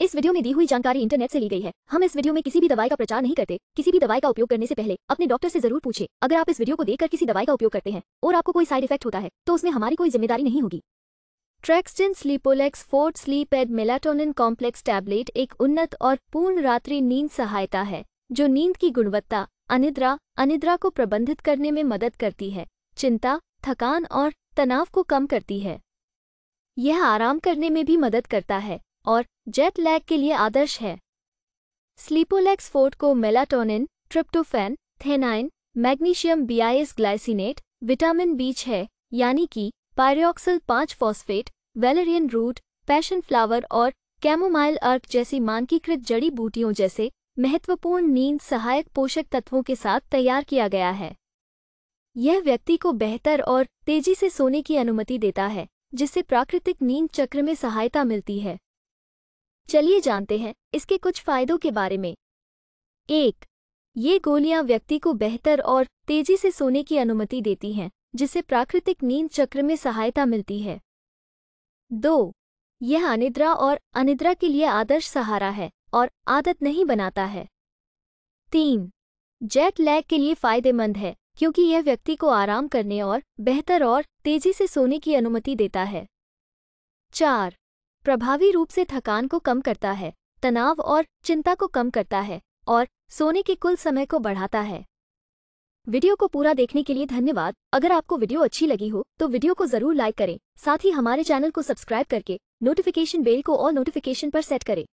इस वीडियो में दी हुई जानकारी इंटरनेट से ली गई है हम इस वीडियो में किसी भी दवाई का प्रचार नहीं करते किसी भी दवाई का उपयोग करने से पहले अपने डॉक्टर से जरूर पूछे अगर आप इस वीडियो को देखकर किसी दवाई का उपयोग करते हैं और आपको कोई साइड इफेक्ट होता है तो उसमें हमारी कोई जिम्मेदारी नहीं होगी ट्रेक्सटिन Sleepolex forte sleep aid melatonin complex tablet एक उन्नत और पूर्ण रात्रि नींद सहायता है जो नींद की गुणवत्ता अनिद्रा अनिद्रा को प्रबंधित करने में मदद करती है चिंता थकान और तनाव को कम करती है यह आराम करने में भी मदद करता है और जेट लैग के लिए आदर्श है स्लीपोलेक्स फोर्ट को melatonin tryptophan theanine magnesium bisglycinate vitamin B छ यानी कि पायरियोक्सल पांच phosphate valerian root passion flower और कैमोमाइल अर्क जैसी मानकीकृत जड़ी बूटियों जैसे महत्वपूर्ण नींद सहायक पोषक तत्वों के साथ तैयार किया गया है यह व्यक्ति को बेहतर और तेजी से सोने की अनुमति देता है जिससे प्राकृतिक नींद चक्र में सहायता मिलती है चलिए जानते हैं इसके कुछ फायदों के बारे में एक ये गोलियां व्यक्ति को बेहतर और तेजी से सोने की अनुमति देती हैं जिससे प्राकृतिक नींद चक्र में सहायता मिलती है दो यह अनिद्रा और अनिद्रा के लिए आदर्श सहारा है और आदत नहीं बनाता है तीन जेट लैग के लिए फायदेमंद है क्योंकि यह व्यक्ति को आराम करने और बेहतर और तेजी से सोने की अनुमति देता है चार प्रभावी रूप से थकान को कम करता है तनाव और चिंता को कम करता है और सोने के कुल समय को बढ़ाता है वीडियो को पूरा देखने के लिए धन्यवाद अगर आपको वीडियो अच्छी लगी हो तो वीडियो को जरूर लाइक करें साथ ही हमारे चैनल को सब्सक्राइब करके नोटिफिकेशन बेल को और नोटिफिकेशन पर सेट करें